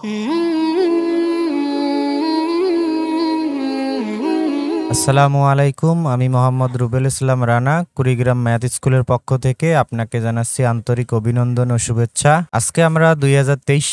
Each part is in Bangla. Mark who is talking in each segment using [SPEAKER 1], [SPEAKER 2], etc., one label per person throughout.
[SPEAKER 1] Mm-hmm. আসসালামু আলাইকুম আমি মোহাম্মদ রুবেল ইসলাম রানা কুড়িগ্রাম ম্যাথ স্কুলের পক্ষ থেকে আপনাকে জানাচ্ছি আন্তরিক অভিনন্দন ও শুভেচ্ছা আজকে আমরা দুই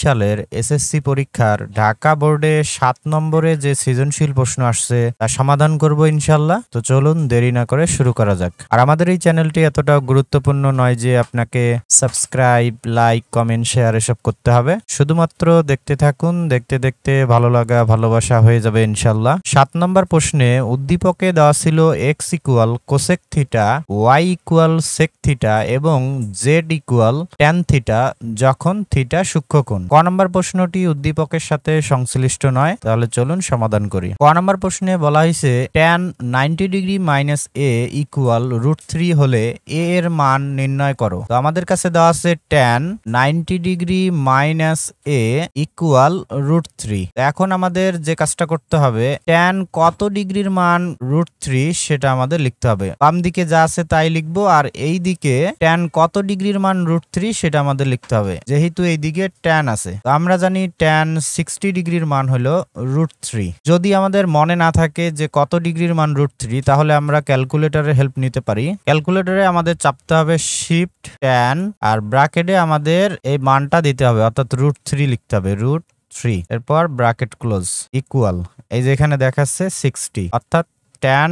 [SPEAKER 1] সালের এসএসসি পরীক্ষার ঢাকা বোর্ডে সাত নম্বরে যে সৃজনশীল প্রশ্ন আসছে তা সমাধান করব ইনশাল্লাহ তো চলুন দেরি না করে শুরু করা যাক আর আমাদের এই চ্যানেলটি এতটাও গুরুত্বপূর্ণ নয় যে আপনাকে সাবস্ক্রাইব লাইক কমেন্ট শেয়ার এসব করতে হবে শুধুমাত্র দেখতে থাকুন দেখতে দেখতে ভালো লাগা ভালোবাসা হয়ে যাবে ইনশাল্লাহ সাত নম্বর প্রশ্নে উদ্ উদ্দীপকে দেওয়া ছিল x equal cosec theta y equal sec theta এবং জেড ইকুয়াল ট্যান থিটা যখন থিটা সূক্ষ্মকোণ ক নম্বর প্রশ্নটি উদ্দীপকের সাথে সংশ্লিষ্ট নয় তাহলে চলুন সমাধান করি ক নম্বর প্রশ্নে বলা হয়েছে tan ninety degree minus a equal root three হলে এ এর মান নির্ণয় করো তো আমাদের কাছে দেওয়া আছে tan ninety degree minus a equal root three এখন আমাদের যে কাজটা করতে হবে ট্যান কত ডিগ্রির মান ওয়ান রুট থ্রি সেটা আমাদের লিখতে হবে বাম দিকে যা আছে তাই লিখবো আর এই দিকে ট্যান কত ডিগ্রির মান রুট থ্রি সেটা আমাদের লিখতে হবে যেহেতু এই দিকে ট্যান আছে তো আমরা জানি ট্যান সিক্সটি ডিগ্রির মান হলো রুট থ্রি যদি আমাদের মনে না থাকে যে কত ডিগ্রির মান রুট থ্রি তাহলে আমরা ক্যালকুলেটারের হেল্প নিতে পারি ক্যালকুলেটারে আমাদের চাপতে হবে শিফট ট্যান আর ব্রাকেটে আমাদের এই মানটা দিতে হবে অর্থাৎ রুট থ্রি লিখতে হবে রুট থ্রি এরপর ব্রাকেট ক্লোজ ইকুয়াল এই যে এখানে দেখাচ্ছে সিক্সটি অর্থাৎ ট্যান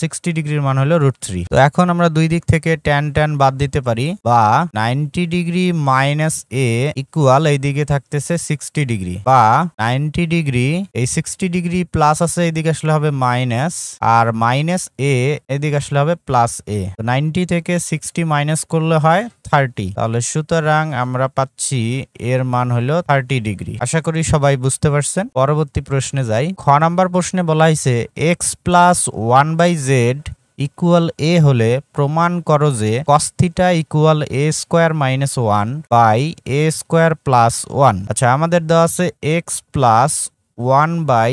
[SPEAKER 1] সিক্সটি ডিগ্রির মান হলো রুট থ্রি তো এখন আমরা দুই দিক থেকে ট্যান ট্যান বাদ দিতে পারি বা ninety degree minus a equal এই দিকে থাকতেছে সিক্সটি ডিগ্রি বা নাইনটি ডিগ্রি এই সিক্সটি ডিগ্রি প্লাস আছে এদিকে আসলে হবে মাইনাস আর মাইনাস এ এদিকে আসলে হবে প্লাস এ নাইনটি থেকে সিক্সটি মাইনাস করলে হয় থার্টি তাহলে সুতরাং আমরা পাচ্ছি এর মান হলো থার্টি ডিগ্রি আশা করি সবাই বুঝতে পারছেন পরবর্তী প্রশ্নে যাই খ নাম্বার প্রশ্নে বলা হয়েছে x plus one by z equal a হলে প্রমাণ করো যে cos theta equal a square minus one by a square plus one আচ্ছা আমাদের দেওয়া আছে x plus one by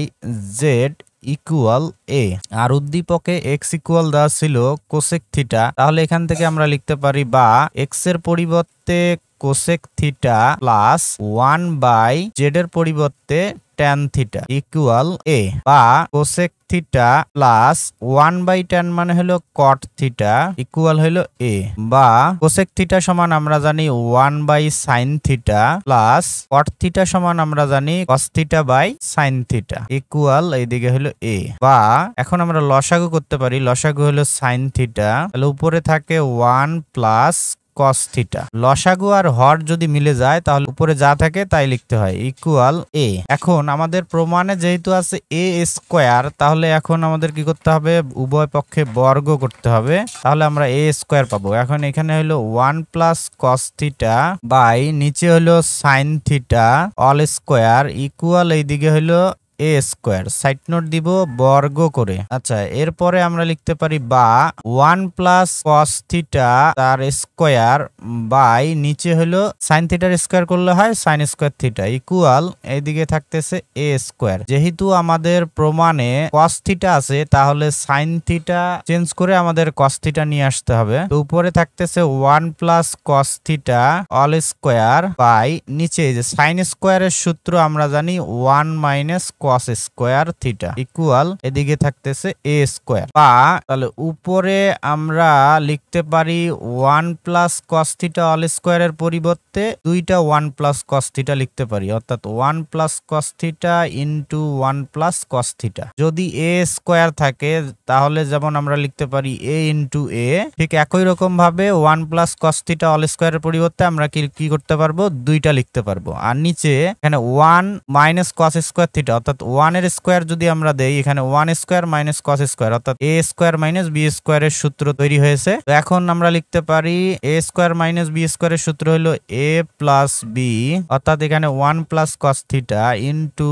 [SPEAKER 1] z equal a আর উদ্দীপকে এক্স ইকুয়াল দেওয়া ছিল কোসেক থিটা তাহলে এখান থেকে আমরা লিখতে পারি বা এক্স এর পরিবর্তে cosec theta plus one by z এর পরিবর্তে টেন থিটা ইকুয়াল এ বা cosec theta plus one by tan মানে হলো কট থিটা ইকুয়াল হলো এ বা কোসেক থিটা সমান আমরা জানি one by sine theta plus cot theta সমান আমরা জানি cos theta by sine theta equal এইদিকে হলো এ বা এখন আমরা লসাগু করতে পারি লসাগু হলো সাইন থিটা তাহলে উপরে থাকে ওয়ান প্লাস কস থিটা লসাগু আর হর যদি মিলে যায় তাহলে উপরে যা থাকে তাই লিখতে হয় ইকুয়াল এ এখন আমাদের প্রমাণে যেহেতু আছে এ স্কোয়ার তাহলে এখন আমাদের কি করতে হবে উভয় পক্ষে বর্গ করতে হবে তাহলে আমরা এ স্কোয়ার পাবো এখন এখানে হলো one plus cos theta by নিচে হলো sine theta all square equal এইদিকে হলো এ স্কোয়ার সাইট নোট দিব বর্গ করে আচ্ছা এরপরে আমরা লিখতে পারি বা ওয়ান প্লাস কস থিটা তার স্কোয়ার বাই নিচে হলো সাইন থিটার স্কোয়ার করলে হয় সাইন স্কোয়ার থিটা ইকুয়াল এইদিকে থাকতেছে এ স্কোয়ার যেহেতু আমাদের প্রমাণে কস থিটা আছে তাহলে সাইন থিটা চেঞ্জ করে আমাদের কস থিটা নিয়ে আসতে হবে উপরে থাকতেছে one plus cos theta all square by নিচে যে সাইন স্কোয়ারের সূত্র আমরা জানি one minus cos square theta equal এদিকে থাকতেছে এ স্কোয়ার বা তাহলে উপরে আমরা লিখতে পারি one plus cos theta all স্কোয়ারের পরিবর্তে দুইটা ওয়ান প্লাস কস থিটা লিখতে পারি অর্থাৎ one plus cos theta into one plus cos theta যদি এ স্কোয়ার থাকে তাহলে যেমন আমরা লিখতে পারি এ ইন্টু এ ঠিক একই রকম ভাবে one plus cos theta all স্কোয়ারের পরিবর্তে আমরা কি কি করতে পারবো দুইটা লিখতে পারবো আর নিচে এখানে one minus cos square theta অর্থাৎ অর্থাৎ এর স্কোয়ার যদি আমরা দেই এখানে one square minus cos square অর্থাৎ এ স্কোয়ার মাইনাস বি স্কোয়ারের সূত্র তৈরি হয়েছে এখন আমরা লিখতে পারি এ স্কোয়ার মাইনাস বি স্কোয়ারের সূত্র হলো এ প্লাস বি অর্থাৎ এখানে one plus cos theta into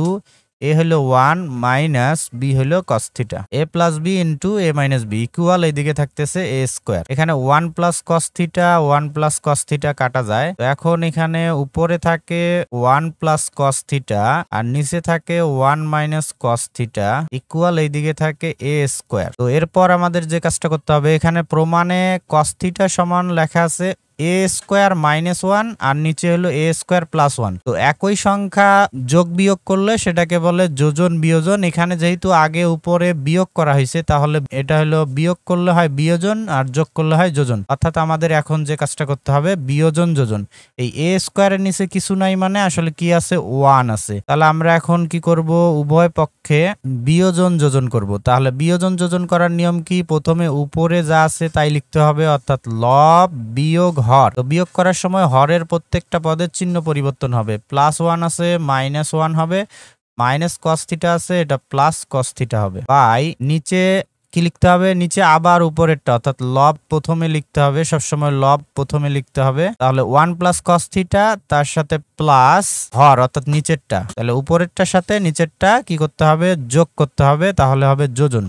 [SPEAKER 1] a হলো ওয়ান মাইনাস বি হলো cos theta a plus b into a minus b equal এইদিকে থাকতেছে এ স্কোয়ার এখানে one plus cos theta one plus cos theta কাটা যায় তো এখন এখানে উপরে থাকে ওয়ান প্লাস কস্থিটা আর নিচে থাকে one minus cos theta theta equal এইদিকে থাকে এ স্কোয়ার তো এরপর আমাদের যে কাজটা করতে হবে এখানে প্রমাণে কস্থিটা সমান লেখা আছে এ স্কোয়ার মাইনাস ওয়ান আর নিচে হলো এ স্কোয়ার প্লাস ওয়ান তো একই সংখ্যা যোগ বিয়োগ করলে সেটাকে বলে যোজন বিয়োজন এখানে যেহেতু আগে উপরে বিয়োগ করা হয়েছে তাহলে এটা হলো বিয়োগ করলে হয় বিয়োজন আর যোগ করলে হয় যোজন অর্থাৎ আমাদের এখন যে কাজটা করতে হবে বিয়োজন যোজন এই এ স্কোয়ারের নিচে কিছু নাই মানে আসলে কি আছে ওয়ান আছে তাহলে আমরা এখন কি করব উভয় পক্ষে বিয়োজন যোজন করব তাহলে বিয়োজন যোজন করার নিয়ম কি প্রথমে উপরে যা আছে তাই লিখতে হবে অর্থাৎ লব বিয়োগ হর তো বিয়োগ করার সময় হরের প্রত্যেকটা পদের চিহ্ন পরিবর্তন হবে প্লাস ওয়ান আছে মাইনাস ওয়ান হবে মাইনাস কস্থিটা আছে এটা প্লাস কস্থিটা হবে বাই নিচে কি লিখতে হবে নিচে আবার উপরেরটা অর্থাৎ লব প্রথমে লিখতে হবে সবসময় লব প্রথমে লিখতে হবে তাহলে ওয়ান প্লাস কস্থিটা তার সাথে প্লাস হর অর্থাৎ নিচেরটা তাহলে উপরেরটার সাথে নিচেরটা কি করতে হবে যোগ করতে হবে তাহলে হবে যোজন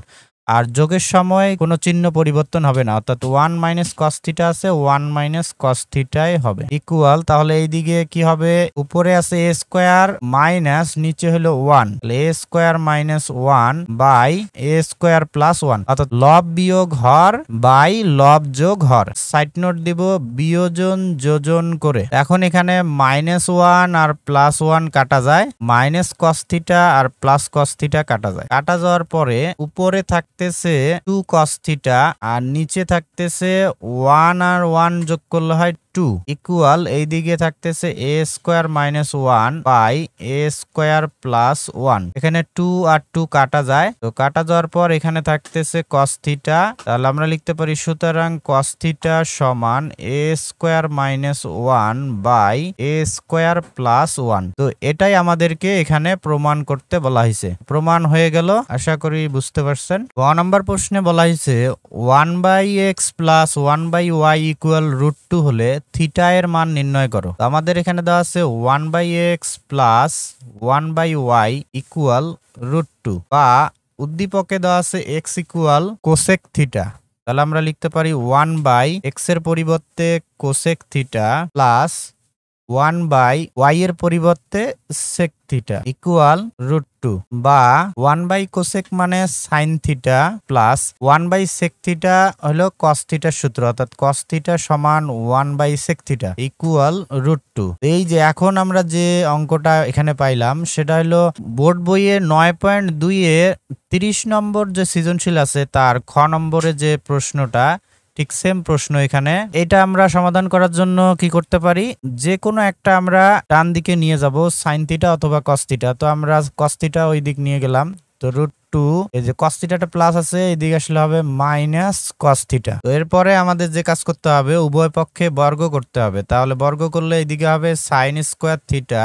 [SPEAKER 1] আর যোগের সময় কোনো চিহ্ন পরিবর্তন হবে না অর্থাৎ ওয়ান মাইনাস কস্থিটা আছে ওয়ান মাইনাস কস থিটাই হবে ইকুয়াল তাহলে এইদিকে কি হবে উপরে আছে এ স্কোয়ার মাইনাস নিচে হলো one a square minus one by a square plus one অর্থাৎ লব বিয়োগ হর বাই লব যোগ হর সাইড নোট দিব বিয়োজন যোজন করে এখন এখানে মাইনাস ওয়ান আর প্লাস ওয়ান কাটা যায় মাইনাস কস থিটা আর প্লাস কস্থিটা কাটা যায় কাটা যাওয়ার পরে উপরে থাক থাকতেছে টু কস থিটা আর নিচে থাকতেছে ওয়ান আর ওয়ান যোগ করলে হয় টু ইকুয়াল এই দিকে থাকতেছে a square minus one by a square plus one এখানে টু আর টু কাটা যায় তো কাটা যাওয়ার পর এখানে থাকতেছে কস্থিটা তাহলে আমরা লিখতে পারি সুতরাং কস্থিটা সমান a square minus one by a square plus one তো এটাই আমাদেরকে এখানে প্রমাণ করতে বলা হয়েছে প্রমাণ হয়ে গেল আশা করি বুঝতে পারছেন ক নম্বর প্রশ্নে বলা হয়েছে one by x plus one by y equal root two হলে থিটা এর মান নির্ণয় করো আমাদের এখানে দেওয়া আছে one by x plus one by y equal root two বা উদ্দীপকে দেওয়া আছে এক্স ইকুয়াল কোসেক থিটা তাহলে আমরা লিখতে পারি ওয়ান বাই এক্স এর পরিবর্তে cosec theta plus one by y এর পরিবর্তে sec theta equal root two বা ওয়ান বাই কোসেক মানে sine theta plus one by sec theta হলো কস থিটার সূত্র অর্থাৎ কস থিটা সমান one by sec theta equal root two এই যে এখন আমরা যে অঙ্কটা এখানে পাইলাম সেটা হলো বোর্ড বইয়ে নয় পয়েন্ট দুইয়ে তিরিশ নম্বর যে সৃজনশীল আছে তার খ নম্বরে যে প্রশ্নটা ঠিক সেম প্রশ্ন এখানে এটা আমরা সমাধান করার জন্য কি করতে পারি যে কোনো একটা আমরা ডান দিকে নিয়ে যাব সাইনতিটা অথবা কস্তিটা তো আমরা কস্তিটা ওই দিক নিয়ে গেলাম তো রুট টু এই যে কস্তিটাটা প্লাস আছে এদিকে আসলে হবে মাইনাস কস্তিটা তো এরপরে আমাদের যে কাজ করতে হবে উভয় পক্ষে বর্গ করতে হবে তাহলে বর্গ করলে এইদিকে হবে সাইন স্কোয়ার থিটা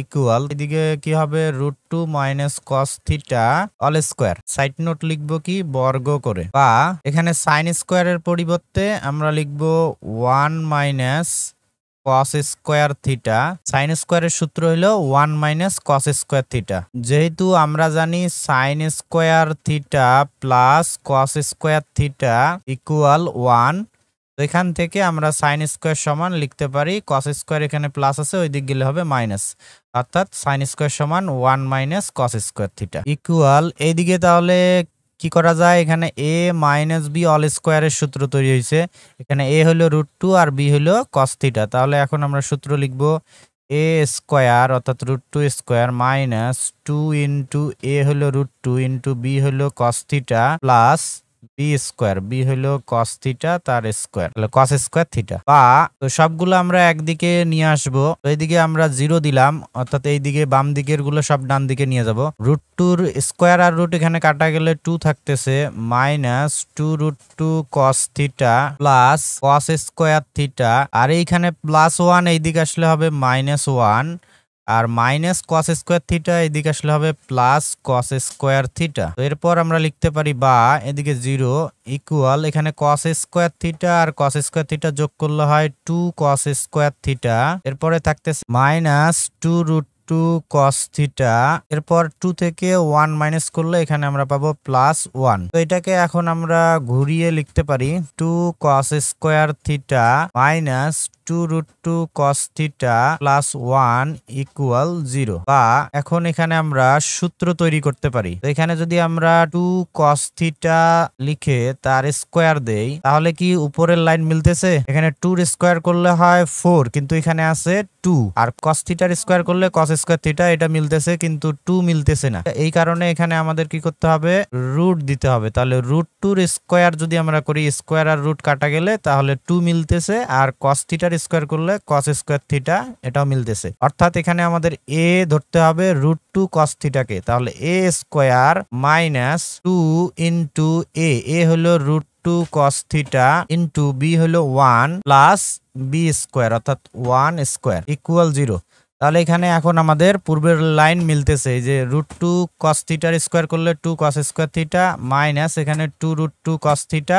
[SPEAKER 1] ইকুয়াল এদিকে কি হবে root two minus cos theta all square side note লিখবো কি বর্গ করে বা এখানে সাইন স্কোয়ারের পরিবর্তে আমরা লিখবো one minus cos square theta sine স্কোয়ারের সূত্র হলো one minus cos square theta যেহেতু আমরা জানি sine square theta plus cos square theta equal one এখান থেকে আমরা সাইন স্কোয়ার সমান লিখতে পারি কস স্কোয়ার এখানে প্লাস আছে ওই দিক গেলে হবে মাইনাস অর্থাৎ সাইন স্কোয়ার সমান one minus cos square theta equal এইদিকে তাহলে কি করা যায় এখানে এ মাইনাস বি অল স্কোয়ারের সূত্র তৈরি হয়েছে এখানে এ হলো রুট টু আর বি হলো কস থিটা তাহলে এখন আমরা সূত্র লিখব এ স্কোয়ার অর্থাৎ root two square minus two into a হলো রুট টু ইন্টু বি হলো cos theta plus b square b হলো কস থিটা তার স্কোয়ার তাহলে কস স্কোয়ার থিটা বা তো সবগুলো আমরা একদিকে নিয়ে আসবো এইদিকে আমরা জিরো দিলাম অর্থাৎ এইদিকে বাম দিকের গুলো সব ডান দিকে নিয়ে যাব রুট টুর স্কোয়ার আর রুট এখানে কাটা গেলে টু থাকতেছে minus two root two cos theta plus cos square theta আর এইখানে প্লাস ওয়ান এইদিকে আসলে হবে মাইনাস ওয়ান আর মাইনাস কস স্কোয়ার থিটা এদিকে আসলে হবে প্লাস কস স্কোয়ার থিটা তো এরপর আমরা লিখতে পারি বা এদিকে জিরো ইকুয়াল এখানে কস স্কোয়ার থিটা আর কস স্কোয়ার থিটা যোগ করলে হয় টু কস স্কোয়ার থিটা এরপরে থাকতেছে minus two root two cos theta এরপর টু থেকে ওয়ান মাইনাস করলে এখানে আমরা পাবো প্লাস ওয়ান তো এটাকে এখন আমরা ঘুরিয়ে লিখতে পারি two cos square theta minus two root two cos plus one equal zero বা এখন এখানে আমরা সূত্র তৈরি করতে পারি এখানে যদি আমরা টু কস থিটা লিখে তার স্কোয়ার দেই তাহলে কি উপরের লাইন মিলতেছে এখানে টুর স্কোয়ার করলে হয় ফোর কিন্তু এখানে আছে টু আর কস থিটার স্কোয়ার করলে কস স্কোয়ার থিটা এটা মিলতেছে কিন্তু টু মিলতেছে না এই কারণে এখানে আমাদের কি করতে হবে রুট দিতে হবে তাহলে রুট টুর স্কোয়ার যদি আমরা করি স্কোয়ার আর রুট কাটা গেলে তাহলে টু মিলতেছে আর কস থিটার স্কোয়ার করলে কস স্কোয়ার থিটা এটাও মিলতেছে অর্থাৎ এখানে আমাদের এ ধরতে হবে রুট টু কস থিটাকে তাহলে a square minus two into a a হলো root two cos theta into b হলো ওয়ান প্লাস বি স্কোয়ার অর্থাৎ ওয়ান স্কোয়ার ইকুয়াল জিরো তাহলে এখানে এখন আমাদের পূর্বের লাইন মিলতেছে যে রুট টু কস থিটার স্কোয়ার করলে two cos square theta minus এখানে two root two cos theta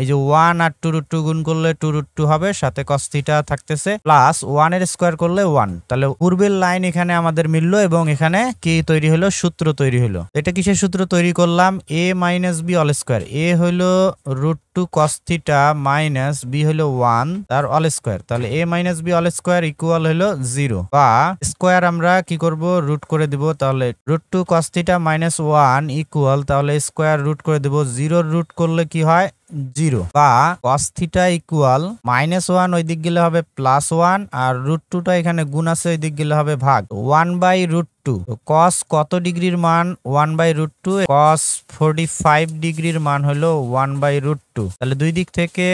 [SPEAKER 1] এই যে ওয়ান আর টু রুট টু গুণ করলে টু রুট টু হবে সাথে কস থিটা থাকতেছে প্লাস ওয়ানের স্কোয়ার করলে ওয়ান তাহলে পূর্বের লাইন এখানে আমাদের মিললো এবং এখানে কি তৈরি হলো সূত্র তৈরি হলো এটা কিসের সূত্র তৈরি করলাম a minus b all square a হলো root two cos minus b হলো ওয়ান তার অল স্কোয়ার তাহলে a minus b all square equal হলো জিরো বা স্কোয়ার আমরা কি করব রুট করে দিব তাহলে root two cos minus one equal তাহলে স্কোয়ার রুট করে দিব জিরোর রুট করলে কি হয় জিরো বা cos theta equal minus one ওই দিক গেলে হবে প্লাস ওয়ান আর রুট টুটা এখানে গুণ আছে ওই দিক গেলে হবে ভাগ one by root two cos কত ডিগ্রির মান one by root two cos forty five ডিগ্রির মান হলো ওয়ান বাই রুট টু তাহলে দুই দিক থেকে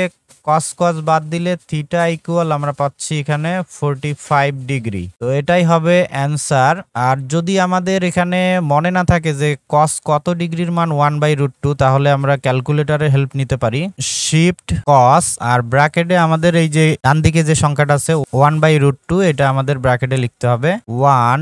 [SPEAKER 1] কস কস বাদ দিলে থিটা ইকুয়াল আমরা পাচ্ছি এখানে ফোরটি ফাইভ ডিগ্রি তো এটাই হবে অ্যান্সার আর যদি আমাদের এখানে মনে না থাকে যে কস কত ডিগ্রির মান ওয়ান বাই রুট টু তাহলে আমরা ক্যালকুলেটারের হেল্প নিতে পারি শিফট কস আর ব্র্যাকেটে আমাদের এই যে ডান দিকে যে সংখ্যাটা আছে ওয়ান বাই রুট টু এটা আমাদের ব্র্যাকেটে লিখতে হবে ওয়ান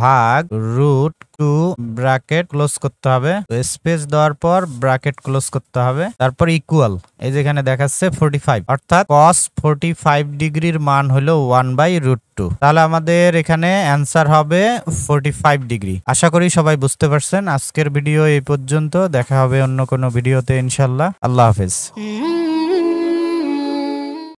[SPEAKER 1] ভাগ রুট টু ব্র্যাকেট ক্লোজ করতে হবে স্পেস দেওয়ার পর ব্র্যাকেট ক্লোজ করতে হবে তারপর ইকুয়াল এই যেখানে দেখাচ্ছে ফোরটি ফাইভ অর্থাৎ কস ফোরটি ফাইভ ডিগ্রির মান হলো ওয়ান বাই রুট টু তাহলে আমাদের এখানে অ্যান্সার হবে ফোরটি ফাইভ ডিগ্রি আশা করি সবাই বুঝতে পারছেন আজকের ভিডিও এই পর্যন্ত দেখা হবে অন্য কোনো ভিডিওতে ইনশাল্লাহ আল্লাহ হাফিজ